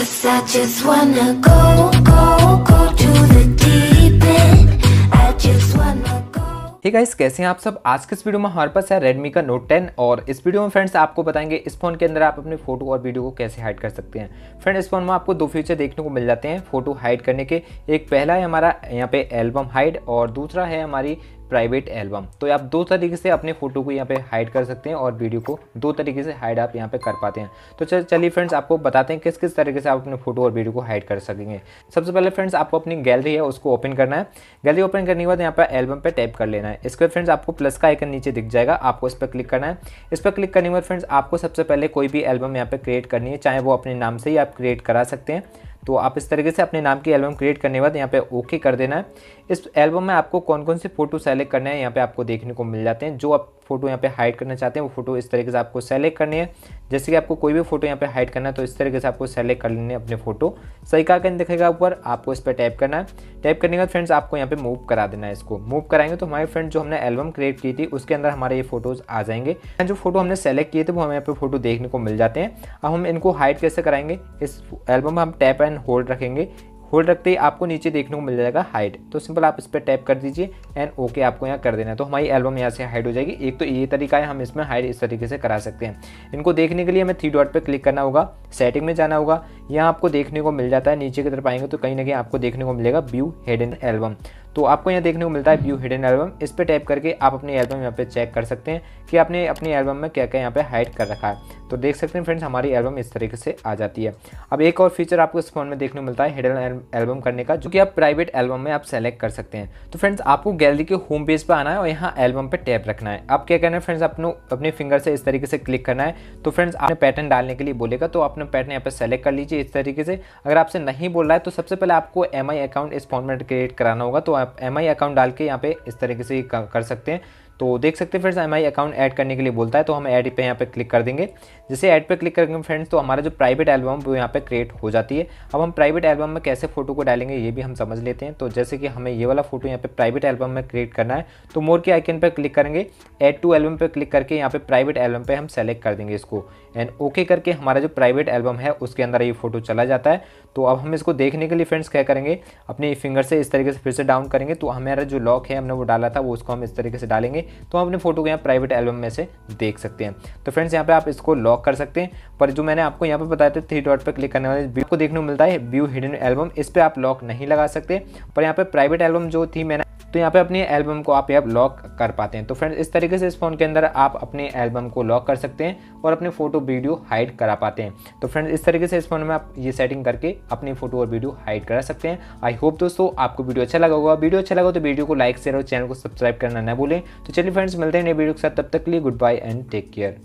Cause I just wanna go, go, go to the deep end hey hey guys कैसे हैं आप सब आज के इस वीडियो में हमारे पास है Redmi का Note 10 और इस वीडियो में फ्रेंड्स आपको बताएंगे इस फोन के अंदर आप अपने फोटो और वीडियो को कैसे हाइड कर सकते हैं फ्रेंड इस फोन में आपको दो फीचर देखने को मिल जाते हैं फोटो हाइड करने के एक पहला है हमारा यहाँ पे एल्बम हाइड और दूसरा है हमारी प्राइवेट एल्बम तो आप दो तरीके से अपने फोटो को यहाँ पे हाइड कर सकते हैं और वीडियो को दो तरीके से हाइड आप यहाँ पे कर पाते हैं तो चलिए फ्रेंड्स आपको बताते हैं किस किस तरीके से आप अपने फोटो और वीडियो को हाइड कर सकेंगे सबसे पहले फ्रेंड्स आपको अपनी गैलरी है उसको ओपन करना है गैलरी ओपन करने के बाद यहाँ पर एल्बम पर टैप कर लेना है इसके बाद फ्रेंड्स आपको प्लस का आइकन नीचे दिख जाएगा आपको इस पर क्लिक करना है इस पर क्लिक करने के बाद फ्रेंड्स आपको सबसे पहले कोई भी एल्बम यहाँ पर क्रिएट करनी है चाहे वो अपने नाम से ही आप क्रिएट करा सकते हैं तो आप इस तरीके से अपने नाम की एल्बम क्रिएट करने के बाद यहाँ पे ओके कर देना है इस एल्बम में आपको कौन कौन से फ़ोटो सेलेक्ट करने हैं यहाँ पे आपको देखने को मिल जाते हैं जो आप फोटो यहाँ पे हाइड करना चाहते हैं वो फोटो इस तरीके से आपको सेलेक्ट करनी है जैसे कि आपको कोई भी फोटो यहाँ पे हाइड करना है तो इस तरीके से आपको सेलेक्ट कर लेने अपने फोटो सही का दिखेगा ऊपर आपको इस पर टाइप करना है टाइप करने के बाद फ्रेंड्स आपको यहाँ पे मूव करा देना है इसको मूव कराएंगे तो हमारे फ्रेंड जो हमने एल्बम क्रिएट की थी उसके अंदर हमारे ये फोटोज आ जाएंगे जो फोटो हमने सेलेक्ट किए थे वो हमें यहाँ पे फोटो देखने को मिल जाते हैं अब हम इनको हाइड कैसे कराएंगे इस एल्बम में हम टैप एंड बटन होल्ड रखेंगे होल्ड रखते ही आपको नीचे देखने को मिल जाएगा हाइट तो सिंपल आप इस पर टैप कर दीजिए एंड ओके आपको यहाँ कर देना है तो हमारी एल्बम यहाँ से हाइड हो जाएगी एक तो ये तरीका है हम इसमें हाइड इस तरीके से करा सकते हैं इनको देखने के लिए हमें थ्री डॉट पर क्लिक करना होगा सेटिंग में जाना होगा यहाँ आपको देखने को मिल जाता है नीचे की तरफ आएंगे तो कहीं ना कहीं आपको देखने को मिलेगा व्यू हिडन एल्बम तो आपको यहाँ देखने को मिलता है व्यू हिडन एल्बम इस पर टैप करके आप अपने एल्बम यहाँ पे चेक कर सकते हैं कि आपने अपने एल्बम में क्या क्या यहाँ पे हाइड कर रखा है तो देख सकते हैं फ्रेंड्स हमारी एल्बम इस तरीके से आ जाती है अब एक और फीचर आपको इस फ़ोन में देखने को मिलता है हिडन एल्बम करने का जो कि आप प्राइवेट एल्बम में आप सेलेक्ट कर सकते हैं तो फ्रेंड्स आपको गैलरी के होम पेज पर आना है और यहाँ एल्बम पर टैप रखना है आप क्या करना है फ्रेंड्स अपनो अपने फिंगर से इस तरीके से क्लिक करना है तो फ्रेंड्स आपने पैटर्न डालने के लिए बोलेगा तो अपने पैटर्न यहाँ पर सेलेक्ट कर लीजिए इस तरीके से अगर आपसे नहीं बोल रहा है तो सबसे पहले आपको एम अकाउंट इस फॉर्म में क्रिएट कराना होगा तो आप एम अकाउंट डाल के यहाँ पे इस तरीके से कर सकते हैं तो देख सकते हैं friends M I account add करने के लिए बोलता है तो हम ऐड पे यहाँ पे क्लिक कर देंगे जैसे ऐड पे क्लिक करेंगे फ्रेंड्स तो हमारा जो प्राइवेट एल्बम वो यहाँ पे क्रिएट हो जाती है अब हम प्राइवेट एल्बम में कैसे फोटो को डालेंगे ये भी हम समझ लेते हैं तो जैसे कि हमें ये वाला फोटो यहाँ पे प्राइवेट एल्बम में क्रिएट करना है तो मोर के आइकन पर क्लिक करेंगे एड टू एल्बम पर क्लिक करके यहाँ पे प्राइवेट एल्बम पर हम सेलेक्ट कर देंगे इसको एंड ओके करके हमारा जो प्राइवेट एल्बम है उसके अंदर ये फोटो चला जाता है तो अब हम इसको देखने के लिए फ्रेंड्स क्या करेंगे अपने फिंगर से इस तरीके से फिर से डाउन करेंगे तो हमारा जो लॉक है हमने वो डाला था वो उसको हम इस तरीके से डालेंगे तो हम अपने फोटो को यहाँ प्राइवेट एल्बम में से देख सकते हैं तो फ्रेंड्स यहाँ पे आप इसको लॉक कर सकते हैं पर जो मैंने आपको यहाँ पे बताया था थ्री डॉट पर क्लिक करने वाले व्यू को देखने को मिलता है व्यू हिडन एल्बम इस पर आप लॉक नहीं लगा सकते पर यहाँ पर प्राइवेट एल्बम जो थी मैंने तो यहाँ पे अपनी एल्बम को आप यहाँ लॉक कर पाते हैं तो फ्रेंड्स इस तरीके से इस फ़ोन के अंदर आप अपने एल्बम को लॉक कर सकते हैं और अपने फ़ोटो वीडियो हाइड करा पाते हैं तो फ्रेंड्स इस तरीके से इस फ़ोन में आप ये सेटिंग करके अपनी फ़ोटो और वीडियो हाइड करा सकते हैं आई होप दोस्तों आपको वीडियो अच्छा लगा होगा वीडियो अच्छा लगा तो वीडियो को लाइक शेयर और चैनल को सब्सक्राइब करना ना भूलें तो चलिए फ्रेंड्स मिलते हैं नए वीडियो के साथ तब तक के लिए goodbye and take care